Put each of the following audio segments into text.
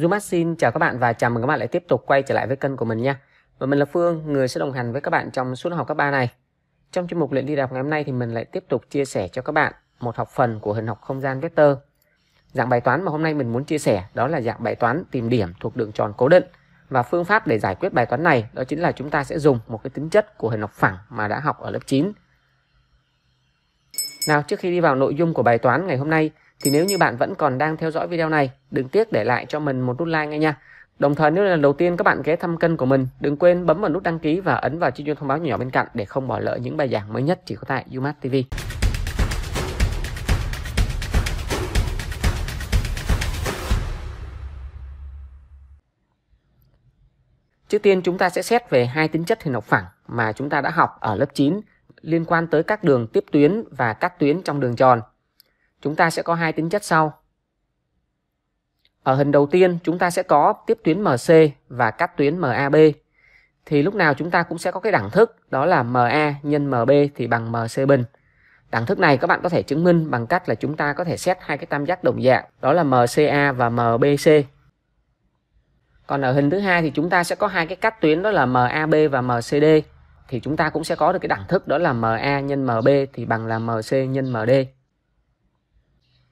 Zumat xin chào các bạn và chào mừng các bạn lại tiếp tục quay trở lại với kênh của mình nha. Và mình là Phương, người sẽ đồng hành với các bạn trong suốt học cấp 3 này. Trong chuyên mục luyện đi đọc ngày hôm nay thì mình lại tiếp tục chia sẻ cho các bạn một học phần của hình học không gian vector. Dạng bài toán mà hôm nay mình muốn chia sẻ đó là dạng bài toán tìm điểm thuộc đường tròn cố định. Và phương pháp để giải quyết bài toán này đó chính là chúng ta sẽ dùng một cái tính chất của hình học phẳng mà đã học ở lớp 9. Nào trước khi đi vào nội dung của bài toán ngày hôm nay thì nếu như bạn vẫn còn đang theo dõi video này, đừng tiếc để lại cho mình một nút like ngay nha. Đồng thời nếu là lần đầu tiên các bạn ghé thăm kênh của mình, đừng quên bấm vào nút đăng ký và ấn vào chuông thông báo nhỏ bên cạnh để không bỏ lỡ những bài giảng mới nhất chỉ có tại UMAT TV. Trước tiên chúng ta sẽ xét về hai tính chất hình học phẳng mà chúng ta đã học ở lớp 9 liên quan tới các đường tiếp tuyến và các tuyến trong đường tròn chúng ta sẽ có hai tính chất sau. Ở hình đầu tiên chúng ta sẽ có tiếp tuyến MC và cắt tuyến MAB. Thì lúc nào chúng ta cũng sẽ có cái đẳng thức đó là MA nhân MB thì bằng MC bình. Đẳng thức này các bạn có thể chứng minh bằng cách là chúng ta có thể xét hai cái tam giác đồng dạng đó là MCA và MBC. Còn ở hình thứ hai thì chúng ta sẽ có hai cái cắt tuyến đó là MAB và MCD thì chúng ta cũng sẽ có được cái đẳng thức đó là MA nhân MB thì bằng là MC nhân MD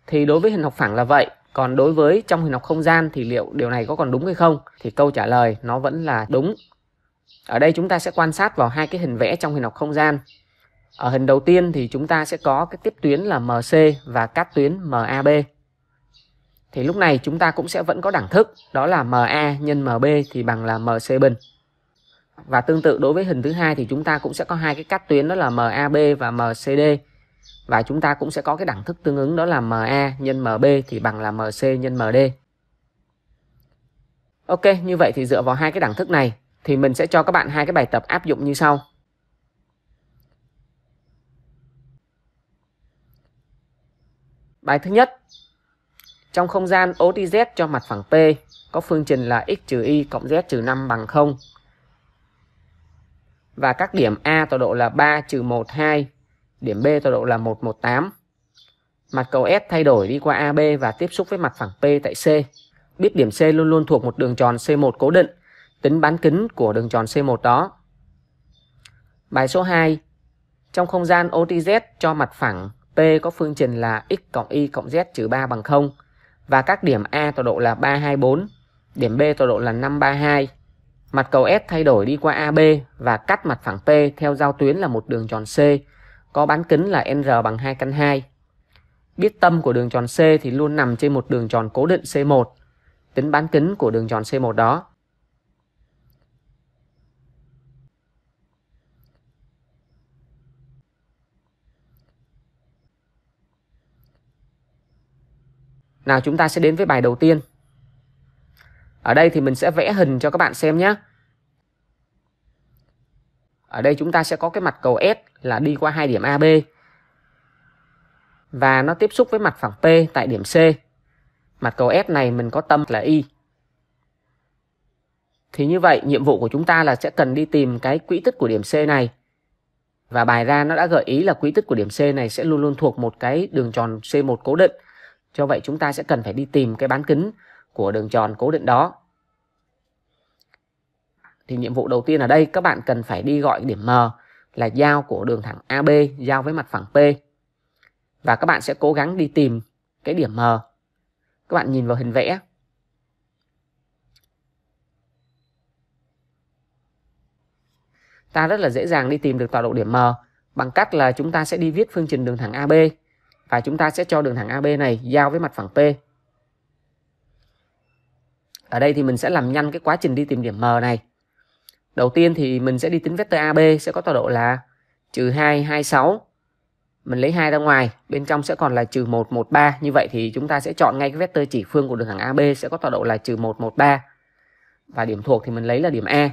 thì đối với hình học phẳng là vậy còn đối với trong hình học không gian thì liệu điều này có còn đúng hay không thì câu trả lời nó vẫn là đúng ở đây chúng ta sẽ quan sát vào hai cái hình vẽ trong hình học không gian ở hình đầu tiên thì chúng ta sẽ có cái tiếp tuyến là MC và các tuyến MAB thì lúc này chúng ta cũng sẽ vẫn có đẳng thức đó là MA nhân MB thì bằng là MC bình và tương tự đối với hình thứ hai thì chúng ta cũng sẽ có hai cái cắt tuyến đó là MAB và MCD và chúng ta cũng sẽ có cái đẳng thức tương ứng đó là MA nhân MB thì bằng là MC nhân MD. Ok, như vậy thì dựa vào hai cái đẳng thức này thì mình sẽ cho các bạn hai cái bài tập áp dụng như sau. Bài thứ nhất, trong không gian OTZ cho mặt phẳng P có phương trình là x trừ y cộng z trừ 5 bằng 0 và các điểm A tọa độ là 3 trừ 1, 2 Điểm B tọa độ là 118. Mặt cầu S thay đổi đi qua AB và tiếp xúc với mặt phẳng P tại C. Biết điểm C luôn luôn thuộc một đường tròn C1 cố định, tính bán kính của đường tròn C1 đó. Bài số 2. Trong không gian OTZ cho mặt phẳng P có phương trình là x cộng y cộng z trừ 3 bằng 0 và các điểm A tọa độ là 324, điểm B tọa độ là 532. Mặt cầu S thay đổi đi qua AB và cắt mặt phẳng P theo giao tuyến là một đường tròn C có bán kính là n bằng 2 căn 2. Biết tâm của đường tròn C thì luôn nằm trên một đường tròn cố định C1. Tính bán kính của đường tròn C1 đó. Nào chúng ta sẽ đến với bài đầu tiên. Ở đây thì mình sẽ vẽ hình cho các bạn xem nhé ở đây chúng ta sẽ có cái mặt cầu S là đi qua hai điểm AB và nó tiếp xúc với mặt phẳng P tại điểm C mặt cầu S này mình có tâm là Y thì như vậy nhiệm vụ của chúng ta là sẽ cần đi tìm cái quỹ tích của điểm C này và bài ra nó đã gợi ý là quỹ tích của điểm C này sẽ luôn luôn thuộc một cái đường tròn C1 cố định. Cho vậy chúng ta sẽ cần phải đi tìm cái bán kính của đường tròn cố định đó thì nhiệm vụ đầu tiên ở đây các bạn cần phải đi gọi điểm M là giao của đường thẳng AB giao với mặt phẳng P. Và các bạn sẽ cố gắng đi tìm cái điểm M. Các bạn nhìn vào hình vẽ. Ta rất là dễ dàng đi tìm được tọa độ điểm M bằng cách là chúng ta sẽ đi viết phương trình đường thẳng AB và chúng ta sẽ cho đường thẳng AB này giao với mặt phẳng P. Ở đây thì mình sẽ làm nhanh cái quá trình đi tìm điểm M này. Đầu tiên thì mình sẽ đi tính vector AB sẽ có tọa độ là trừ 2, 26. Mình lấy 2 ra ngoài, bên trong sẽ còn là trừ 1, 1, 3. Như vậy thì chúng ta sẽ chọn ngay cái vector chỉ phương của đường thẳng AB sẽ có tọa độ là trừ 1, 1, 3. Và điểm thuộc thì mình lấy là điểm E.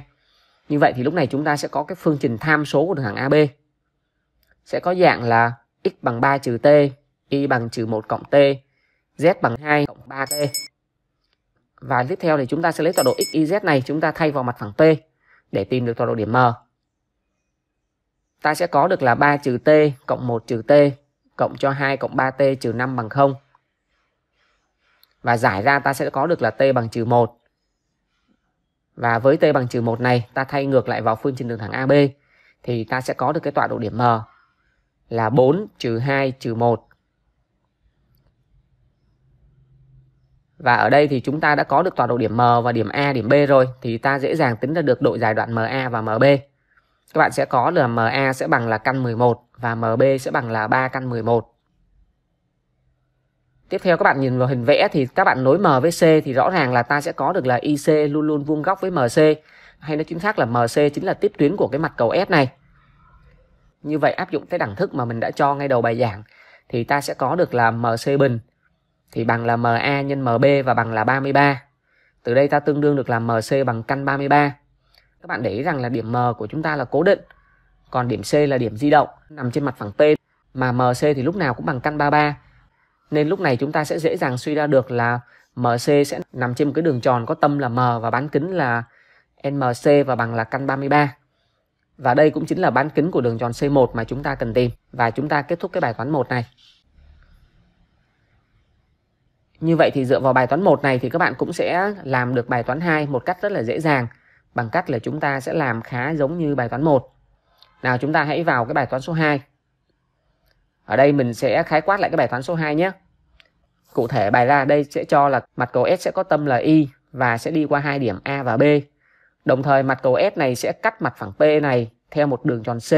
Như vậy thì lúc này chúng ta sẽ có cái phương trình tham số của đường thẳng AB. Sẽ có dạng là x bằng 3 trừ t, y bằng trừ 1 cộng t, z bằng 2 cộng 3t. Và tiếp theo thì chúng ta sẽ lấy tọa độ x, y, z này chúng ta thay vào mặt phẳng p để tìm được tọa độ điểm M. Ta sẽ có được là 3 trừ t cộng 1 trừ t cộng cho 2 cộng 3t trừ 5 bằng 0. Và giải ra ta sẽ có được là t bằng trừ 1. Và với t bằng trừ 1 này ta thay ngược lại vào phương trình đường thẳng AB thì ta sẽ có được cái tọa độ điểm M là 4 trừ 2 trừ 1 Và ở đây thì chúng ta đã có được tọa độ điểm M và điểm A, e, điểm B rồi thì ta dễ dàng tính ra được độ dài đoạn MA e và MB. Các bạn sẽ có là MA e sẽ bằng là căn 11 và MB sẽ bằng là 3 căn 11. Tiếp theo các bạn nhìn vào hình vẽ thì các bạn nối M với C thì rõ ràng là ta sẽ có được là IC luôn luôn vuông góc với MC hay nói chính xác là MC chính là tiếp tuyến của cái mặt cầu S này. Như vậy áp dụng cái đẳng thức mà mình đã cho ngay đầu bài giảng thì ta sẽ có được là MC bình thì bằng là MA nhân MB và bằng là 33. Từ đây ta tương đương được là MC bằng căn 33. Các bạn để ý rằng là điểm M của chúng ta là cố định, còn điểm C là điểm di động nằm trên mặt phẳng P. mà MC thì lúc nào cũng bằng căn 33. Nên lúc này chúng ta sẽ dễ dàng suy ra được là MC sẽ nằm trên một cái đường tròn có tâm là M và bán kính là NMC và bằng là căn 33. Và đây cũng chính là bán kính của đường tròn C1 mà chúng ta cần tìm. Và chúng ta kết thúc cái bài toán 1 này. Như vậy thì dựa vào bài toán 1 này thì các bạn cũng sẽ làm được bài toán 2 một cách rất là dễ dàng bằng cách là chúng ta sẽ làm khá giống như bài toán 1. Nào chúng ta hãy vào cái bài toán số 2. Ở đây mình sẽ khái quát lại cái bài toán số 2 nhé. Cụ thể bài ra đây sẽ cho là mặt cầu S sẽ có tâm là Y và sẽ đi qua hai điểm A và B. Đồng thời mặt cầu S này sẽ cắt mặt phẳng P này theo một đường tròn C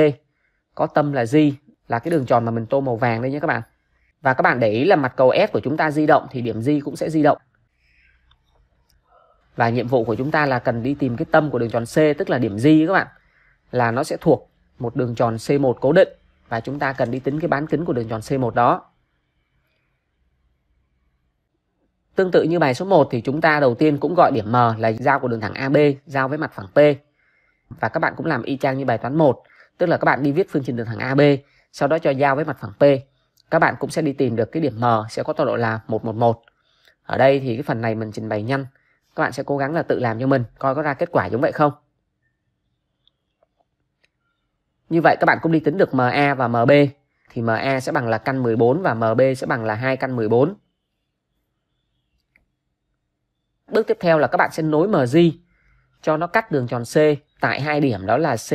có tâm là G là cái đường tròn mà mình tô màu vàng đây nhé các bạn. Và các bạn để ý là mặt cầu S của chúng ta di động thì điểm di cũng sẽ di động. Và nhiệm vụ của chúng ta là cần đi tìm cái tâm của đường tròn C tức là điểm di các bạn. Là nó sẽ thuộc một đường tròn C1 cố định và chúng ta cần đi tính cái bán kính của đường tròn C1 đó. Tương tự như bài số 1 thì chúng ta đầu tiên cũng gọi điểm M là giao của đường thẳng AB giao với mặt phẳng P. Và các bạn cũng làm y chang như bài toán 1, tức là các bạn đi viết phương trình đường thẳng AB, sau đó cho giao với mặt phẳng P các bạn cũng sẽ đi tìm được cái điểm M sẽ có tọa độ là 111 ở đây thì cái phần này mình trình bày nhanh các bạn sẽ cố gắng là tự làm cho mình coi có ra kết quả giống vậy không như vậy các bạn cũng đi tính được MA và MB thì MA sẽ bằng là căn 14 và MB sẽ bằng là 2 căn 14 bước tiếp theo là các bạn sẽ nối MG cho nó cắt đường tròn C tại hai điểm đó là CD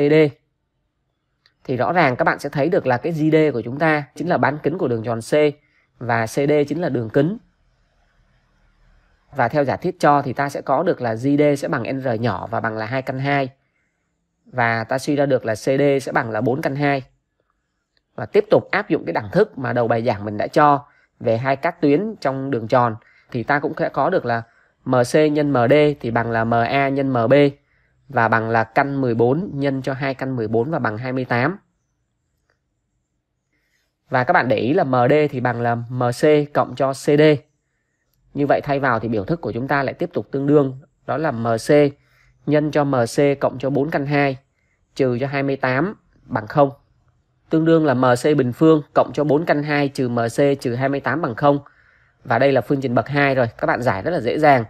thì rõ ràng các bạn sẽ thấy được là cái GD của chúng ta chính là bán kính của đường tròn C và CD chính là đường kính. Và theo giả thiết cho thì ta sẽ có được là GD sẽ bằng R nhỏ và bằng là 2 căn 2. Và ta suy ra được là CD sẽ bằng là 4 căn 2. Và tiếp tục áp dụng cái đẳng thức mà đầu bài giảng mình đã cho về hai các tuyến trong đường tròn thì ta cũng sẽ có được là MC nhân MD thì bằng là MA nhân MB và bằng là căn 14 nhân cho 2 căn 14 và bằng 28. Và các bạn để ý là MD thì bằng là MC cộng cho CD. Như vậy thay vào thì biểu thức của chúng ta lại tiếp tục tương đương đó là MC nhân cho MC cộng cho 4 căn 2 trừ cho 28 bằng 0. Tương đương là MC bình phương cộng cho 4 căn 2 trừ MC trừ 28 bằng 0. Và đây là phương trình bậc 2 rồi, các bạn giải rất là dễ dàng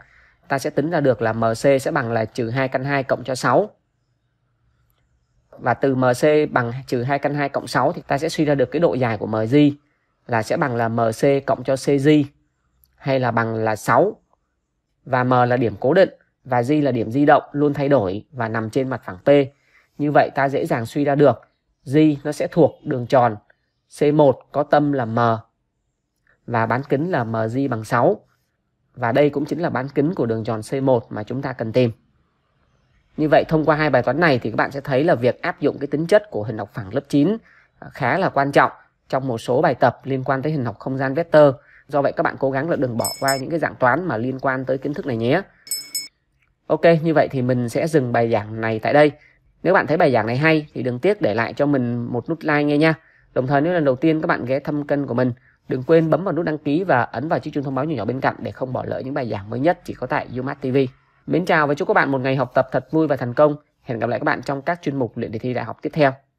ta sẽ tính ra được là MC sẽ bằng là trừ 2 căn 2 cộng cho 6. Và từ MC bằng trừ 2 căn 2 cộng 6 thì ta sẽ suy ra được cái độ dài của MG là sẽ bằng là MC cộng cho CG hay là bằng là 6. Và M là điểm cố định và G là điểm di động luôn thay đổi và nằm trên mặt phẳng P. Như vậy ta dễ dàng suy ra được G nó sẽ thuộc đường tròn C1 có tâm là M và bán kính là MG bằng 6 và đây cũng chính là bán kính của đường tròn C1 mà chúng ta cần tìm. Như vậy thông qua hai bài toán này thì các bạn sẽ thấy là việc áp dụng cái tính chất của hình học phẳng lớp 9 à, khá là quan trọng trong một số bài tập liên quan tới hình học không gian vector. Do vậy các bạn cố gắng là đừng bỏ qua những cái dạng toán mà liên quan tới kiến thức này nhé. Ok, như vậy thì mình sẽ dừng bài giảng này tại đây. Nếu bạn thấy bài giảng này hay thì đừng tiếc để lại cho mình một nút like nghe nha. Đồng thời nếu lần đầu tiên các bạn ghé thăm kênh của mình Đừng quên bấm vào nút đăng ký và ấn vào chiếc chuông thông báo nhỏ nhỏ bên cạnh để không bỏ lỡ những bài giảng mới nhất chỉ có tại UMass TV. Mến chào và chúc các bạn một ngày học tập thật vui và thành công. Hẹn gặp lại các bạn trong các chuyên mục luyện đề thi đại học tiếp theo.